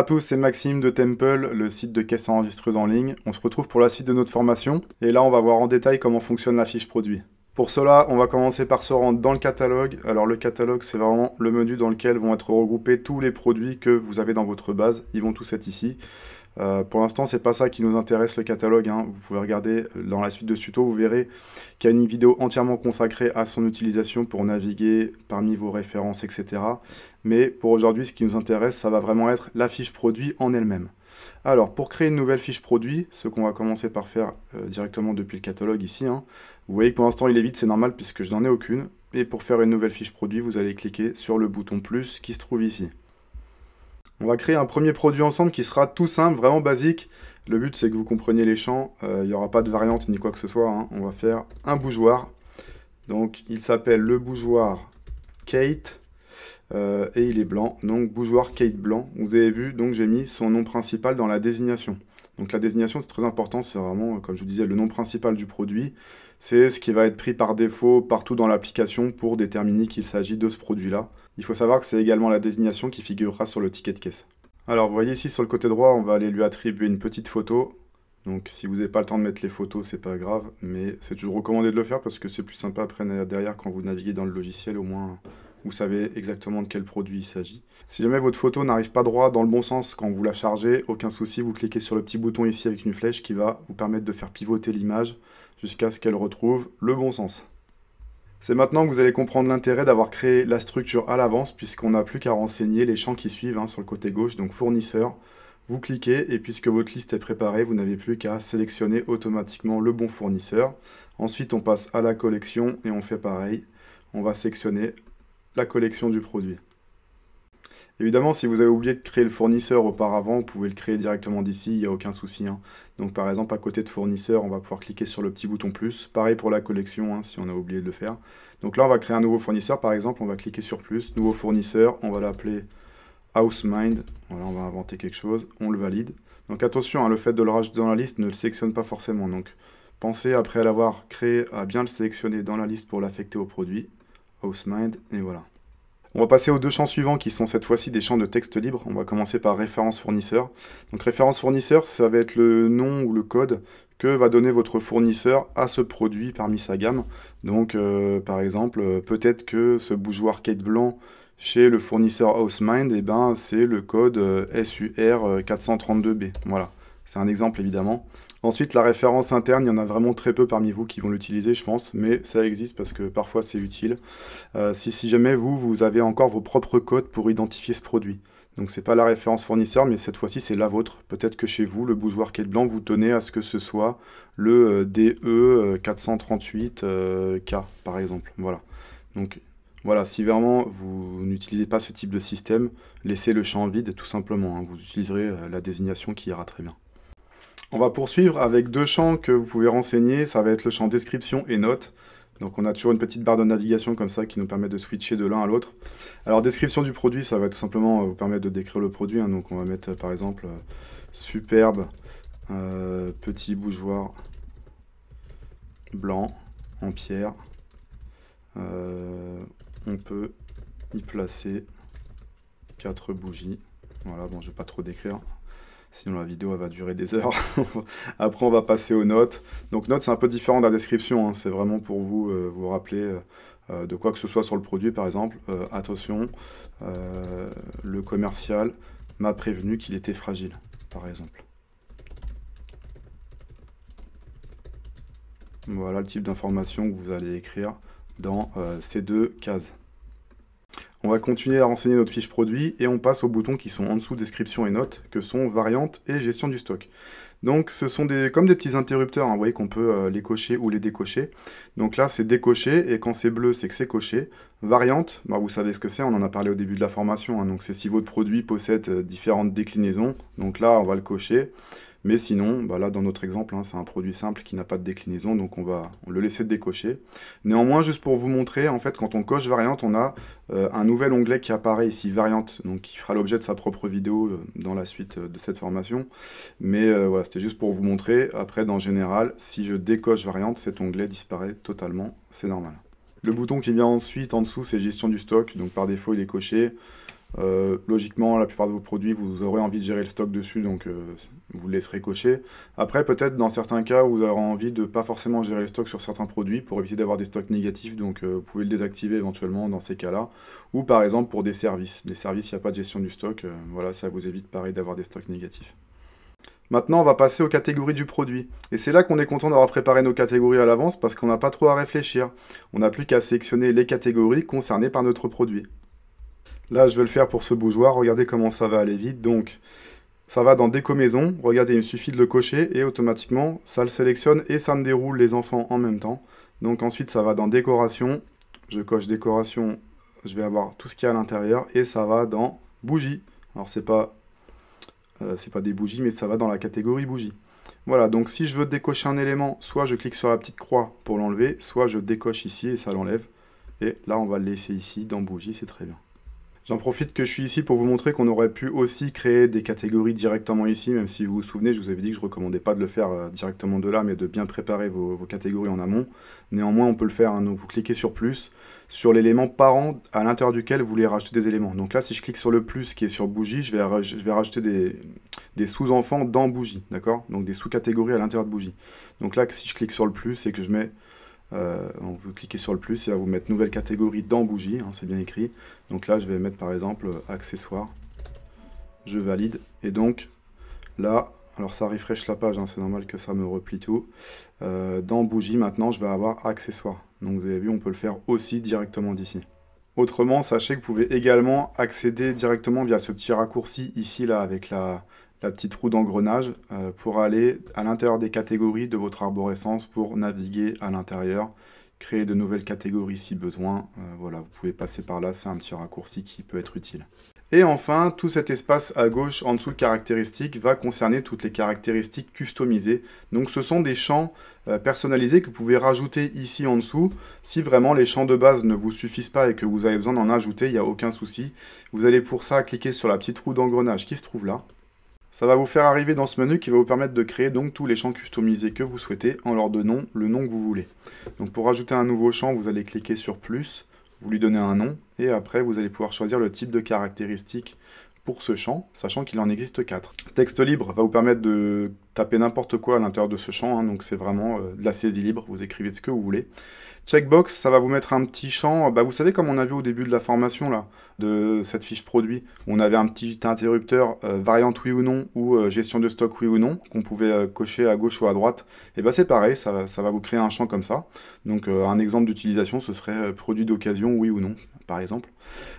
à tous, c'est Maxime de Temple, le site de caisse enregistreuse en ligne. On se retrouve pour la suite de notre formation et là on va voir en détail comment fonctionne la fiche produit. Pour cela, on va commencer par se rendre dans le catalogue. Alors le catalogue, c'est vraiment le menu dans lequel vont être regroupés tous les produits que vous avez dans votre base. Ils vont tous être ici. Euh, pour l'instant, c'est pas ça qui nous intéresse le catalogue. Hein. Vous pouvez regarder dans la suite de ce tuto, vous verrez qu'il y a une vidéo entièrement consacrée à son utilisation pour naviguer parmi vos références, etc. Mais pour aujourd'hui, ce qui nous intéresse, ça va vraiment être la fiche produit en elle-même. Alors, pour créer une nouvelle fiche produit, ce qu'on va commencer par faire euh, directement depuis le catalogue ici, hein, vous voyez que pour l'instant il est vide, c'est normal puisque je n'en ai aucune. Et pour faire une nouvelle fiche produit, vous allez cliquer sur le bouton plus qui se trouve ici. On va créer un premier produit ensemble qui sera tout simple, vraiment basique. Le but, c'est que vous compreniez les champs. Euh, il n'y aura pas de variante ni quoi que ce soit. Hein. On va faire un bougeoir. Donc, il s'appelle le bougeoir Kate. Euh, et il est blanc. Donc, bougeoir Kate blanc. Vous avez vu, donc j'ai mis son nom principal dans la désignation. Donc la désignation, c'est très important, c'est vraiment, comme je vous disais, le nom principal du produit. C'est ce qui va être pris par défaut partout dans l'application pour déterminer qu'il s'agit de ce produit-là. Il faut savoir que c'est également la désignation qui figurera sur le ticket de caisse. Alors vous voyez ici sur le côté droit, on va aller lui attribuer une petite photo. Donc si vous n'avez pas le temps de mettre les photos, c'est pas grave, mais c'est toujours recommandé de le faire parce que c'est plus sympa après derrière quand vous naviguez dans le logiciel, au moins vous savez exactement de quel produit il s'agit. Si jamais votre photo n'arrive pas droit dans le bon sens quand vous la chargez, aucun souci, vous cliquez sur le petit bouton ici avec une flèche qui va vous permettre de faire pivoter l'image jusqu'à ce qu'elle retrouve le bon sens. C'est maintenant que vous allez comprendre l'intérêt d'avoir créé la structure à l'avance puisqu'on n'a plus qu'à renseigner les champs qui suivent hein, sur le côté gauche, donc fournisseur. Vous cliquez et puisque votre liste est préparée, vous n'avez plus qu'à sélectionner automatiquement le bon fournisseur. Ensuite, on passe à la collection et on fait pareil. On va sélectionner la collection du produit. Évidemment, si vous avez oublié de créer le fournisseur auparavant, vous pouvez le créer directement d'ici, il n'y a aucun souci. Hein. Donc par exemple, à côté de fournisseur, on va pouvoir cliquer sur le petit bouton plus. Pareil pour la collection, hein, si on a oublié de le faire. Donc là, on va créer un nouveau fournisseur, par exemple, on va cliquer sur plus, nouveau fournisseur, on va l'appeler HouseMind. Voilà, on va inventer quelque chose, on le valide. Donc attention, hein, le fait de le rajouter dans la liste ne le sélectionne pas forcément. Donc pensez, après l'avoir créé, à bien le sélectionner dans la liste pour l'affecter au produit. HouseMind, et voilà. On va passer aux deux champs suivants qui sont cette fois-ci des champs de texte libre. On va commencer par référence fournisseur. Donc référence fournisseur, ça va être le nom ou le code que va donner votre fournisseur à ce produit parmi sa gamme. Donc euh, par exemple, euh, peut-être que ce bougeoir Kate Blanc chez le fournisseur HouseMind, et eh ben, c'est le code euh, SUR432B. Voilà, c'est un exemple évidemment. Ensuite, la référence interne, il y en a vraiment très peu parmi vous qui vont l'utiliser, je pense, mais ça existe parce que parfois c'est utile. Euh, si, jamais vous, vous avez encore vos propres codes pour identifier ce produit. Donc c'est pas la référence fournisseur, mais cette fois-ci c'est la vôtre. Peut-être que chez vous, le bougeoir quai blanc, vous tenez à ce que ce soit le euh, DE 438K euh, par exemple. Voilà. Donc voilà, si vraiment vous n'utilisez pas ce type de système, laissez le champ vide tout simplement. Hein. Vous utiliserez la désignation qui ira très bien. On va poursuivre avec deux champs que vous pouvez renseigner. Ça va être le champ description et notes. Donc on a toujours une petite barre de navigation comme ça qui nous permet de switcher de l'un à l'autre. Alors description du produit, ça va tout simplement euh, vous permettre de décrire le produit. Hein. Donc on va mettre euh, par exemple euh, superbe petit bougeoir blanc en pierre. on peut y placer quatre bougies. Voilà, bon je vais pas trop décrire. Sinon, la vidéo, va durer des heures. Après, on va passer aux notes. Donc, notes, c'est un peu différent de la description. Hein. C'est vraiment pour vous euh, vous rappeler euh, euh, de quoi que ce soit sur le produit, par exemple. attention, le commercial m'a prévenu qu'il était fragile, par exemple. Voilà le type d'information que vous allez écrire dans ces deux cases. On va continuer à renseigner notre fiche produit et on passe aux boutons qui sont en dessous description et notes, que sont variantes et gestion du stock. Donc ce sont des, comme des petits interrupteurs, hein, vous voyez qu'on peut euh, les cocher ou les décocher. Donc là c'est décoché et quand c'est bleu c'est que c'est coché. Variante, bah, vous savez ce que c'est, on en a parlé au début de la formation. Hein, donc c'est si votre produit possède euh, différentes déclinaisons. Donc là on va le cocher. Mais sinon, bah là dans notre exemple, hein, c'est un produit simple qui n'a pas de déclinaison, donc on va le laisser décocher. Néanmoins, juste pour vous montrer, en fait, quand on coche variante, on a euh, un nouvel onglet qui apparaît ici, variante, donc qui fera l'objet de sa propre vidéo euh, dans la suite euh, de cette formation. Mais voilà, c'était juste pour vous montrer. Après, dans général, si je décoche variante, cet onglet disparaît totalement, c'est normal. Le bouton qui vient ensuite en dessous, c'est gestion du stock, donc par défaut il est coché. Euh, logiquement, la plupart de vos produits, vous aurez envie de gérer le stock dessus, donc euh, vous le laisserez cocher. Après, peut-être dans certains cas, vous aurez envie de ne pas forcément gérer le stock sur certains produits pour éviter d'avoir des stocks négatifs, donc euh, vous pouvez le désactiver éventuellement dans ces cas-là. Ou par exemple pour des services. Des services, il n'y a pas de gestion du stock, voilà, ça vous évite pareil d'avoir des stocks négatifs. Maintenant, on va passer aux catégories du produit. Et c'est là qu'on est content d'avoir préparé nos catégories à l'avance parce qu'on n'a pas trop à réfléchir. On n'a plus qu'à sélectionner les catégories concernées par notre produit. Là, je vais le faire pour ce bougeoir. Regardez comment ça va aller vite. Donc, ça va dans maison. Regardez, il me suffit de le cocher et automatiquement, ça le sélectionne et ça me déroule les enfants en même temps. Donc ensuite, ça va dans décoration. Je coche décoration. Je vais avoir tout ce qu'il y a à l'intérieur et ça va dans bougie. Alors, c'est pas, euh, pas des bougies, mais ça va dans la catégorie bougie. Voilà, donc si je veux décocher un élément, soit je clique sur la petite croix pour l'enlever, soit je décoche ici et ça l'enlève. Et là, on va le laisser ici dans bougie, c'est très bien. J'en profite que je suis ici pour vous montrer qu'on aurait pu aussi créer des catégories directement ici, même si vous vous souvenez, je vous avais dit que je ne recommandais pas de le faire euh, directement de là, mais de bien préparer vos, catégories en amont. Néanmoins, on peut le faire, hein, vous cliquez sur plus, sur l'élément parent à l'intérieur duquel vous voulez racheter des éléments. Donc là, si je clique sur le plus qui est sur bougie, je vais, je racheter des, des sous-enfants dans bougie, d'accord Donc des sous-catégories à l'intérieur de bougie. Donc là, si je clique sur le plus et que je mets euh, vous cliquez sur le plus, et va vous mettre nouvelle catégorie dans bougie, hein, c'est bien écrit. Donc là, je vais mettre par exemple euh, accessoires. Je valide. Et donc là, alors ça refresh la page, hein, c'est normal que ça me replie tout. Euh, dans bougie, maintenant, je vais avoir accessoires. Donc vous avez vu, on peut le faire aussi directement d'ici. Autrement, sachez que vous pouvez également accéder directement via ce petit raccourci ici, là, avec la, la petite roue d'engrenage euh, pour aller à l'intérieur des catégories de votre arborescence pour naviguer à l'intérieur, créer de nouvelles catégories si besoin. Euh, voilà, vous pouvez passer par là, c'est un petit raccourci qui peut être utile. Et enfin, tout cet espace à gauche en dessous de caractéristiques va concerner toutes les caractéristiques customisées. Donc ce sont des champs euh, personnalisés que vous pouvez rajouter ici en dessous. Si vraiment les champs de base ne vous suffisent pas et que vous avez besoin d'en ajouter, il n'y a aucun souci. Vous allez pour ça cliquer sur la petite roue d'engrenage qui se trouve là. Ça va vous faire arriver dans ce menu qui va vous permettre de créer donc tous les champs customisés que vous souhaitez en leur donnant le nom que vous voulez. Donc pour ajouter un nouveau champ, vous allez cliquer sur plus, vous lui donnez un nom et après vous allez pouvoir choisir le type de caractéristique pour ce champ, sachant qu'il en existe 4. Texte libre va vous permettre de tapez n'importe quoi à l'intérieur de ce champ, hein, donc c'est vraiment euh, de la saisie libre, vous écrivez ce que vous voulez. Checkbox, ça va vous mettre un petit champ, bah, vous savez comme on a vu au début de la formation là, de cette fiche produit, on avait un petit interrupteur euh, variante oui ou non ou euh, gestion de stock oui ou non qu'on pouvait cocher à gauche ou à droite, et bah c'est pareil, ça, va vous créer un champ comme ça. Donc un exemple d'utilisation ce serait produit d'occasion oui ou non par exemple.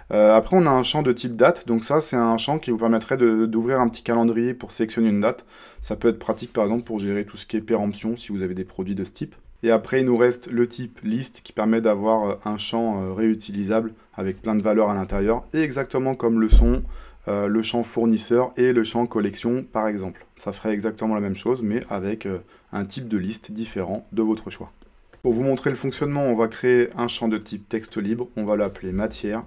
après, on a un champ de type date. Donc ça, c'est un champ qui vous permettrait d'ouvrir un petit calendrier pour sélectionner une date. Ça peut être pratique par exemple pour gérer tout ce qui est péremption si vous avez des produits de ce type. Et après, il nous reste le type liste qui permet d'avoir euh, un champ euh, réutilisable avec plein de valeurs à l'intérieur. Et exactement comme le sont euh, le champ fournisseur et le champ collection par exemple. Ça ferait exactement la même chose mais avec un type de liste différent de votre choix. Pour vous montrer le fonctionnement, on va créer un champ de type texte libre, on va l'appeler matière.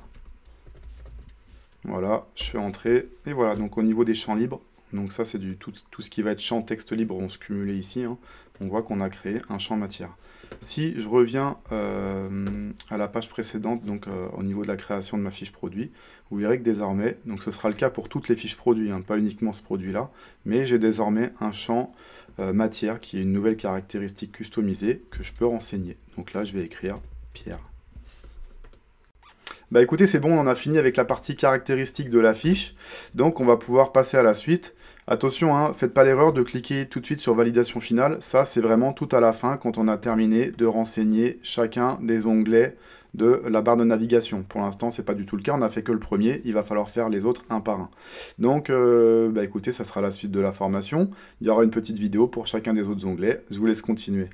Voilà, je fais entrer et voilà, donc au niveau des champs libres, donc ça, c'est du tout, tout, ce qui va être champ texte libre on se cumuler ici. Hein. On voit qu'on a créé un champ matière. Si je reviens euh, à la page précédente, donc euh, au niveau de la création de ma fiche produit, vous verrez que désormais, donc ce sera le cas pour toutes les fiches produits, hein, pas uniquement ce produit-là, mais j'ai désormais un champ euh, matière qui est une nouvelle caractéristique customisée que je peux renseigner. Donc là, je vais écrire Pierre. Bah écoutez, c'est bon, on a fini avec la partie caractéristique de la fiche. Donc on va pouvoir passer à la suite. Attention, hein, faites pas l'erreur de cliquer tout de suite sur validation finale. Ça, c'est vraiment tout à la fin quand on a terminé de renseigner chacun des onglets de la barre de navigation. Pour l'instant, c'est pas du tout le cas, on a fait que le premier, il va falloir faire les autres un par un. Donc, euh, bah écoutez, ça sera la suite de la formation. Il y aura une petite vidéo pour chacun des autres onglets. Je vous laisse continuer.